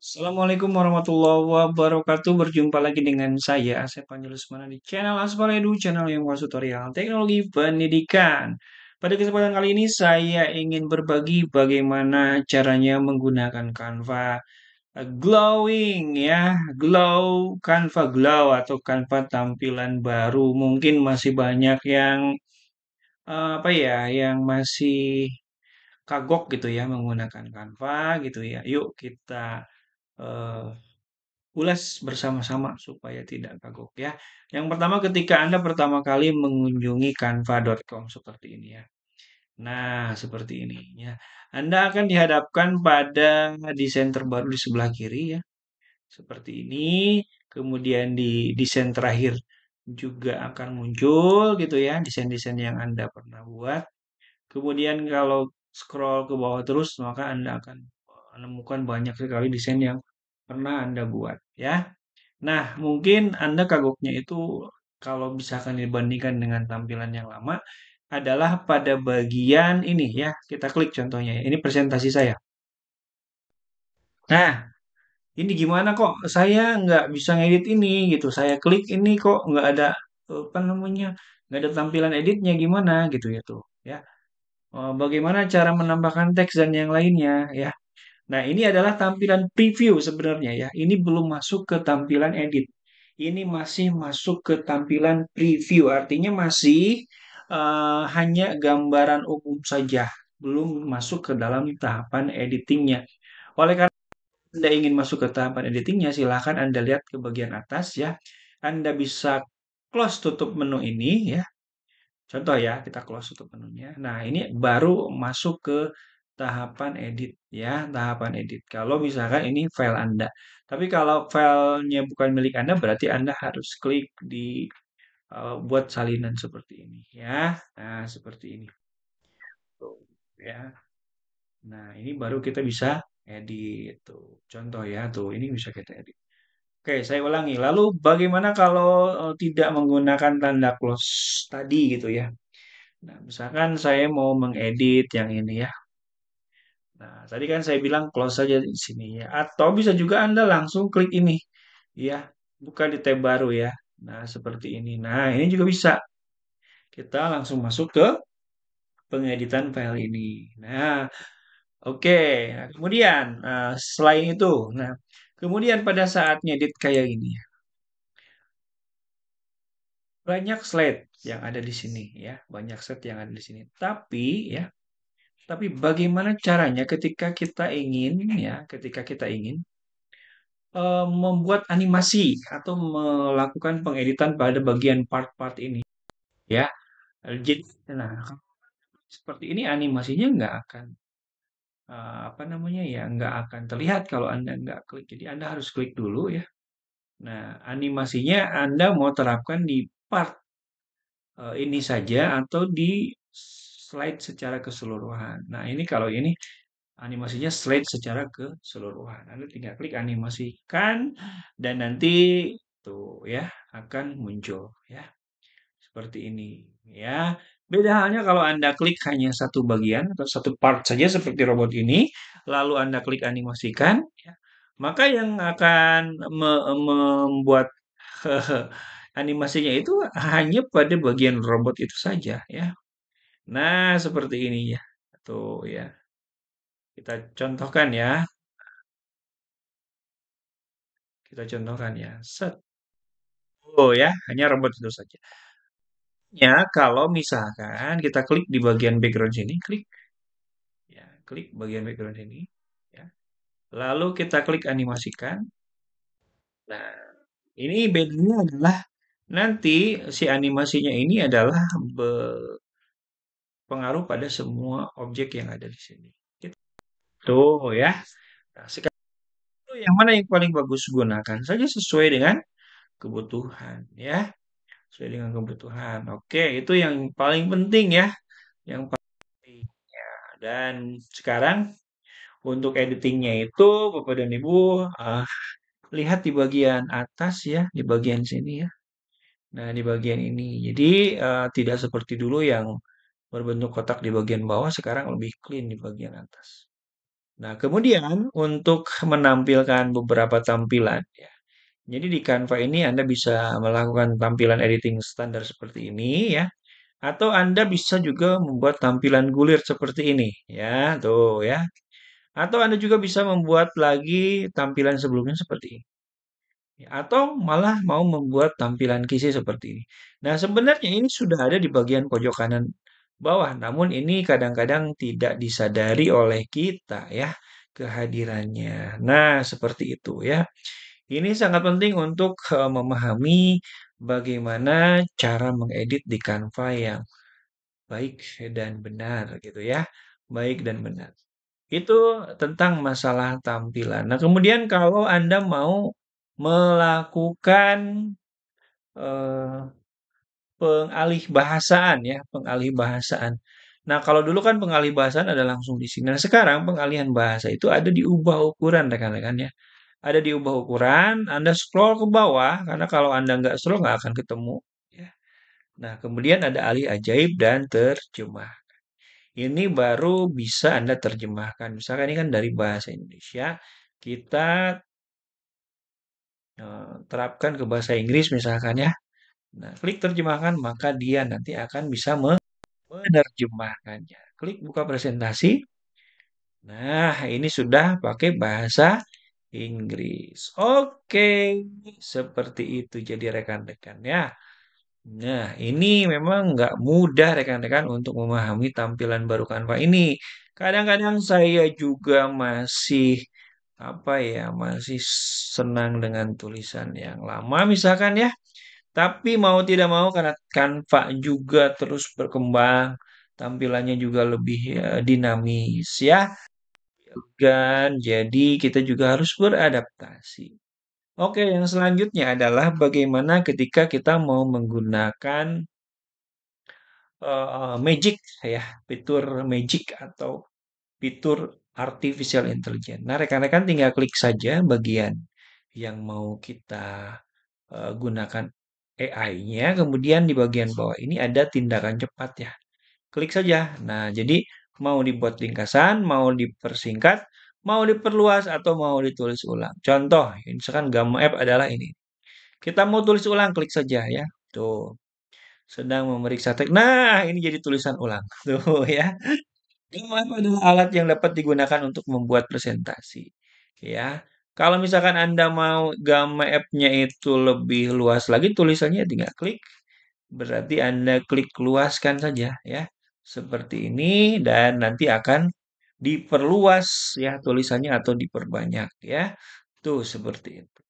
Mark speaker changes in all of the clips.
Speaker 1: Assalamualaikum warahmatullahi wabarakatuh. Berjumpa lagi dengan saya Asep Panjelusmana di channel Aspar Edu, channel yang membahas tutorial teknologi pendidikan. Pada kesempatan kali ini saya ingin berbagi bagaimana caranya menggunakan Canva glowing ya, glow Canva glow atau Canva tampilan baru. Mungkin masih banyak yang eh, apa ya, yang masih kagok gitu ya menggunakan Canva gitu ya. Yuk kita uh, eh, ulas bersama-sama supaya tidak kagok ya. Yang pertama ketika Anda pertama kali mengunjungi canva.com seperti ini ya. Nah, seperti ini ya. Anda akan dihadapkan pada desain terbaru di sebelah kiri ya. Seperti ini, kemudian di desain terakhir juga akan muncul gitu ya, desain-desain yang Anda pernah buat. Kemudian kalau scroll ke bawah terus, maka Anda akan menemukan banyak sekali desain yang pernah Anda buat ya. Nah, mungkin Anda kagoknya itu kalau misalkan dibandingkan dengan tampilan yang lama adalah pada bagian ini ya. Kita klik contohnya Ini presentasi saya. Nah, ini gimana kok saya nggak bisa ngedit ini gitu. Saya klik ini kok nggak ada apa namanya nggak ada tampilan editnya gimana gitu ya tuh ya oh, bagaimana cara menambahkan teks dan yang lainnya ya Nah, ini adalah tampilan preview sebenarnya ya. Ini belum masuk ke tampilan edit. Ini masih masuk ke tampilan preview, artinya masih uh, hanya gambaran umum saja, belum masuk ke dalam tahapan editingnya. Oleh karena Anda ingin masuk ke tahapan editingnya, silahkan Anda lihat ke bagian atas ya. Anda bisa close tutup menu ini ya. Contoh ya, kita close tutup menunya. Nah, ini baru masuk ke tahapan edit ya, tahapan edit. Kalau misalkan ini file Anda. Tapi kalau filenya bukan milik Anda berarti Anda harus klik di uh, buat salinan seperti ini ya. Nah, seperti ini. Tuh, ya. Nah, ini baru kita bisa edit tuh. Contoh ya tuh, ini bisa kita edit. Oke, saya ulangi. Lalu bagaimana kalau tidak menggunakan tanda close tadi gitu ya? Nah, misalkan saya mau mengedit yang ini ya, Nah, tadi kan saya bilang close saja di sini ya. Atau bisa juga Anda langsung klik ini. Ya, buka di tab baru ya. Nah, seperti ini. Nah, ini juga bisa. Kita langsung masuk ke pengeditan file ini. Nah, oke. Okay. Nah, kemudian nah, selain itu, nah, kemudian pada saat ngedit kayak gini. Ya. banyak slide yang ada di sini ya, banyak slide yang ada di sini. Tapi ya tapi bagaimana caranya ketika kita ingin ya, ketika kita ingin uh, membuat animasi atau melakukan pengeditan pada bagian part-part ini, ya. Jadi, nah seperti ini animasinya nggak akan uh, apa namanya ya, nggak akan terlihat kalau anda nggak klik. Jadi anda harus klik dulu ya. Nah animasinya anda mau terapkan di part uh, ini saja atau di slide secara keseluruhan. Nah, ini kalau ini animasinya slide secara keseluruhan. Anda tinggal klik animasikan dan nanti tuh ya akan muncul ya. Seperti ini ya. Beda halnya kalau Anda klik hanya satu bagian atau satu part saja seperti robot ini, lalu Anda klik animasikan ya. Maka yang akan me membuat animasinya itu hanya pada bagian robot itu saja ya Nah, seperti ini ya. Tuh ya. Kita contohkan ya. Kita contohkan ya. Set. Oh ya, hanya robot itu saja. Ya, kalau misalkan kita klik di bagian background sini, klik. Ya, klik bagian background ini. Ya. Lalu kita klik animasikan. Nah, ini bedanya adalah nanti si animasinya ini adalah pengaruh pada semua objek yang ada di sini. Gitu. Tuh ya. Nah, sekarang yang mana yang paling bagus gunakan saja sesuai dengan kebutuhan ya. Sesuai dengan kebutuhan. Oke, itu yang paling penting ya. Yang paling penting. Ya. Dan sekarang untuk editingnya itu Bapak dan Ibu uh, lihat di bagian atas ya, di bagian sini ya. Nah, di bagian ini. Jadi uh, tidak seperti dulu yang berbentuk kotak di bagian bawah sekarang lebih clean di bagian atas. Nah, kemudian untuk menampilkan beberapa tampilan ya. Jadi di Canva ini Anda bisa melakukan tampilan editing standar seperti ini ya. Atau Anda bisa juga membuat tampilan gulir seperti ini ya, tuh ya. Atau Anda juga bisa membuat lagi tampilan sebelumnya seperti ini. Atau malah mau membuat tampilan kisi seperti ini. Nah, sebenarnya ini sudah ada di bagian pojok kanan bawah. Namun ini kadang-kadang tidak disadari oleh kita ya kehadirannya. Nah, seperti itu ya. Ini sangat penting untuk e, memahami bagaimana cara mengedit di Canva yang baik dan benar gitu ya. Baik dan benar. Itu tentang masalah tampilan. Nah, kemudian kalau Anda mau melakukan eh, pengalih bahasaan ya, pengalih bahasaan. Nah, kalau dulu kan pengalih bahasaan ada langsung di sini. Nah, sekarang pengalihan bahasa itu ada diubah ukuran rekan-rekan ya. Ada diubah ukuran, Anda scroll ke bawah karena kalau Anda nggak scroll nggak akan ketemu. Ya. Nah, kemudian ada alih ajaib dan terjemah ini baru bisa Anda terjemahkan. Misalkan ini kan dari bahasa Indonesia, kita eh, terapkan ke bahasa Inggris misalkan ya. Nah, klik terjemahkan maka dia nanti akan bisa menerjemahkannya. Klik buka presentasi. Nah, ini sudah pakai bahasa Inggris. Oke, seperti itu jadi rekan-rekan ya. Nah, ini memang nggak mudah rekan-rekan untuk memahami tampilan baru kanva ini. Kadang-kadang saya juga masih apa ya, masih senang dengan tulisan yang lama misalkan ya. Tapi mau tidak mau karena Kanva juga terus berkembang, tampilannya juga lebih eh, dinamis ya. Dan jadi kita juga harus beradaptasi. Oke, yang selanjutnya adalah bagaimana ketika kita mau menggunakan uh, magic ya, fitur magic atau fitur artificial intelligence. Nah, rekan-rekan tinggal klik saja bagian yang mau kita uh, gunakan AI-nya, kemudian di bagian bawah ini ada tindakan cepat ya. Klik saja. Nah, jadi mau dibuat ringkasan, mau dipersingkat, mau diperluas atau mau ditulis ulang. Contoh, misalkan gamma F adalah ini. Kita mau tulis ulang, klik saja ya. Tuh. Sedang memeriksa teks. Nah, ini jadi tulisan ulang. Tuh ya. Gamma F adalah alat yang dapat digunakan untuk membuat presentasi. Ya. Kalau misalkan Anda mau gamma app-nya itu lebih luas lagi tulisannya tinggal klik, berarti Anda klik luaskan saja ya. Seperti ini dan nanti akan diperluas ya tulisannya atau diperbanyak ya. Tuh seperti itu.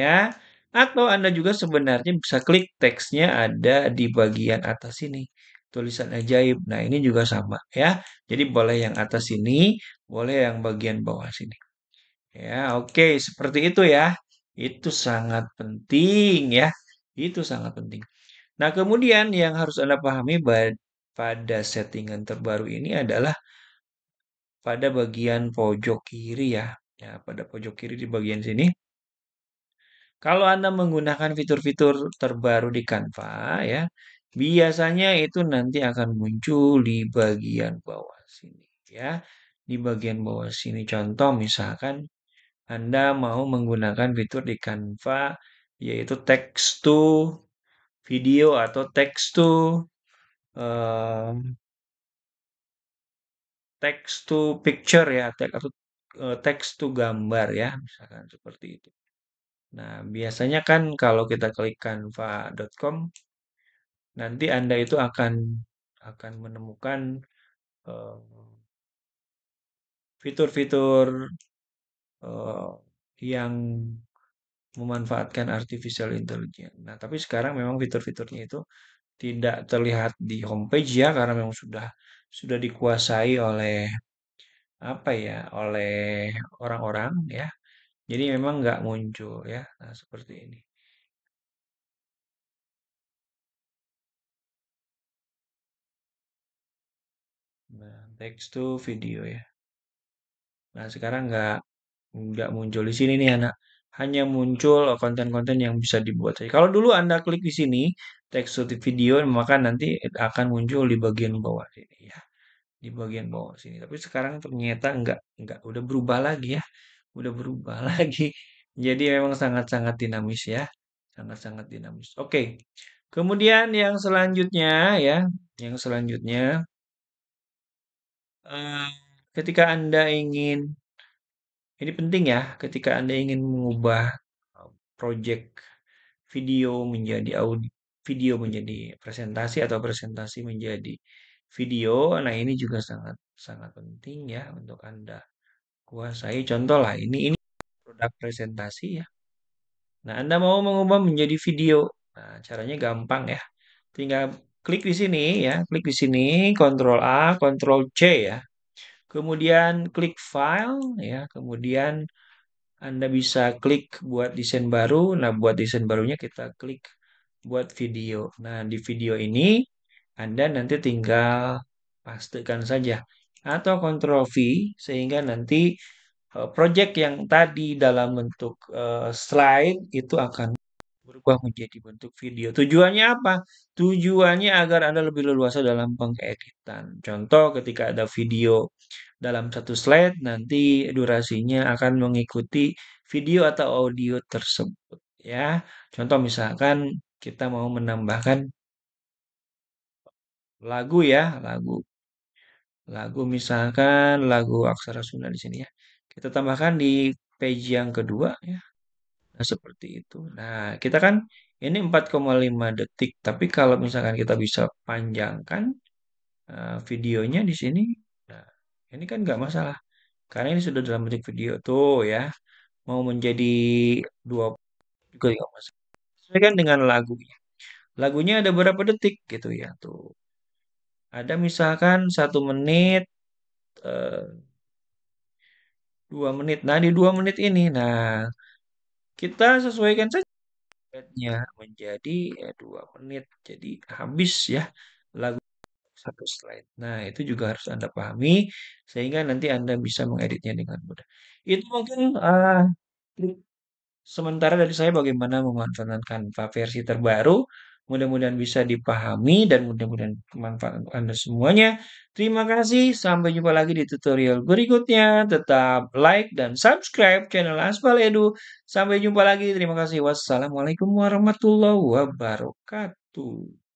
Speaker 1: Ya. Atau Anda juga sebenarnya bisa klik teksnya ada di bagian atas ini. Tulisan ajaib. Nah, ini juga sama ya. Jadi boleh yang atas ini boleh yang bagian bawah sini. Ya, oke, seperti itu ya. Itu sangat penting ya. Itu sangat penting. Nah, kemudian yang harus Anda pahami pada settingan terbaru ini adalah pada bagian pojok kiri ya. Ya, pada pojok kiri di bagian sini. Kalau Anda menggunakan fitur-fitur terbaru di Canva ya, biasanya itu nanti akan muncul di bagian bawah sini ya. Di bagian bawah sini contoh misalkan anda mau menggunakan fitur di Canva yaitu text to video atau text to uh, eh, text to picture ya atau eh, text to gambar ya misalkan seperti itu. Nah biasanya kan kalau kita klik canva.com nanti anda itu akan akan menemukan eh, fitur -fitur uh, yang memanfaatkan artificial intelligence. Nah, tapi sekarang memang fitur-fiturnya itu tidak terlihat di homepage ya karena memang sudah sudah dikuasai oleh apa ya oleh orang-orang ya. Jadi memang nggak muncul ya. Nah, seperti ini. Nah, text to video ya. Nah, sekarang nggak Nggak muncul di sini nih anak, hanya muncul konten-konten yang bisa dibuat saja. Kalau dulu Anda klik di sini, teks video, maka nanti akan muncul di bagian bawah sini ya. Di bagian bawah sini. Tapi sekarang ternyata nggak nggak Udah berubah lagi ya. Udah berubah lagi. Jadi memang sangat-sangat dinamis ya. Sangat-sangat dinamis. Oke. Kemudian yang selanjutnya ya. Yang selanjutnya. Eh, ketika Anda ingin ini penting ya ketika Anda ingin mengubah project video menjadi audio, video menjadi presentasi atau presentasi menjadi video. Nah, ini juga sangat sangat penting ya untuk Anda kuasai. Contoh lah ini ini produk presentasi ya. Nah, Anda mau mengubah menjadi video. Nah, caranya gampang ya. Tinggal klik di sini ya, klik di sini, Ctrl A, Ctrl C ya. Kemudian klik file ya, kemudian Anda bisa klik buat desain baru. Nah, buat desain barunya kita klik buat video. Nah, di video ini Anda nanti tinggal pastikan saja atau ctrl V sehingga nanti eh, project yang tadi dalam bentuk eh, slide itu akan berubah menjadi bentuk video. Tujuannya apa? Tujuannya agar Anda lebih leluasa dalam pengeditan. Contoh ketika ada video dalam satu slide, nanti durasinya akan mengikuti video atau audio tersebut. Ya, contoh misalkan kita mau menambahkan lagu ya, lagu. Lagu misalkan lagu aksara Sunda di sini ya. Kita tambahkan di page yang kedua ya. Nah, seperti itu. Nah, kita kan ini 4,5 detik, tapi kalau misalkan kita bisa panjangkan uh, videonya di sini, nah, ini kan nggak masalah. Karena ini sudah dalam bentuk video tuh ya. Mau menjadi dua juga nggak masalah. kan dengan lagunya. Lagunya ada berapa detik gitu ya tuh. Ada misalkan satu menit, eh, dua menit. Nah di dua menit ini, nah kita sesuaikan saja iya, ya. menjadi dua ya, menit jadi habis ya lagu satu slide nah itu juga harus anda pahami sehingga nanti anda bisa mengeditnya dengan mudah itu mungkin uh, sementara dari saya bagaimana memanfaatkan versi terbaru Mudah-mudahan bisa dipahami dan mudah-mudahan bermanfaat untuk Anda semuanya. Terima kasih. Sampai jumpa lagi di tutorial berikutnya. Tetap like dan subscribe channel Aspal Edu. Sampai jumpa lagi. Terima kasih. Wassalamualaikum warahmatullahi wabarakatuh.